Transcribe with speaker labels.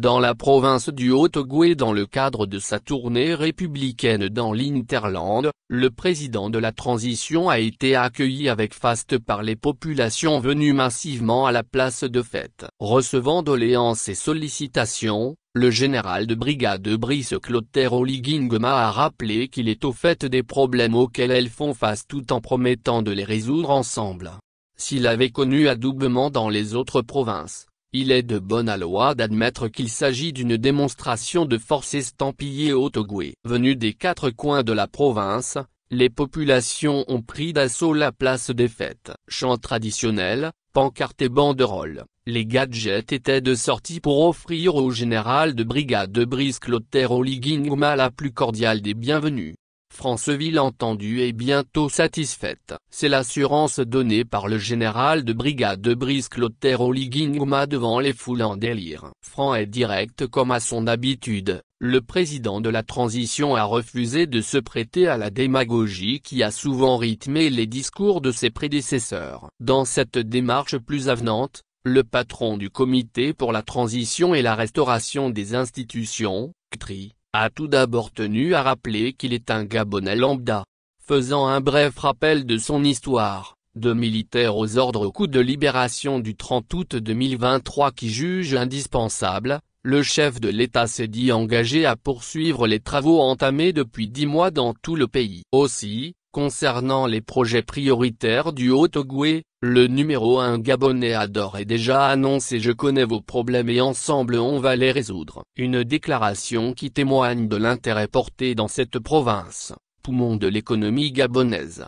Speaker 1: dans la province du haut togoué dans le cadre de sa tournée républicaine dans l'Interland, le président de la transition a été accueilli avec faste par les populations venues massivement à la place de fête. Recevant doléances et sollicitations, le général de brigade Brice Clotter Oligingma a rappelé qu'il est au fait des problèmes auxquels elles font face tout en promettant de les résoudre ensemble. S'il avait connu adoubement dans les autres provinces, il est de bonne loi d'admettre qu'il s'agit d'une démonstration de force estampillée Togoué. Venue des quatre coins de la province, les populations ont pris d'assaut la place des fêtes. Chants traditionnels, pancartes et banderoles, les gadgets étaient de sortie pour offrir au général de brigade Brice Clotaire Oligingma la plus cordiale des bienvenues. Franceville entendue et bientôt satisfaite. C'est l'assurance donnée par le général de brigade de Brice Clotaire Oliguinguma devant les foules en délire. Franc est direct comme à son habitude, le président de la transition a refusé de se prêter à la démagogie qui a souvent rythmé les discours de ses prédécesseurs. Dans cette démarche plus avenante, le patron du comité pour la transition et la restauration des institutions, CTRI, a tout d'abord tenu à rappeler qu'il est un Gabonais lambda, faisant un bref rappel de son histoire, de militaire aux ordres au coup de libération du 30 août 2023 qui juge indispensable, le chef de l'État s'est dit engagé à poursuivre les travaux entamés depuis dix mois dans tout le pays. Aussi, Concernant les projets prioritaires du Haut-Ogooué, le numéro 1 gabonais adore est déjà annoncé je connais vos problèmes et ensemble on va les résoudre. Une déclaration qui témoigne de l'intérêt porté dans cette province, poumon de l'économie gabonaise.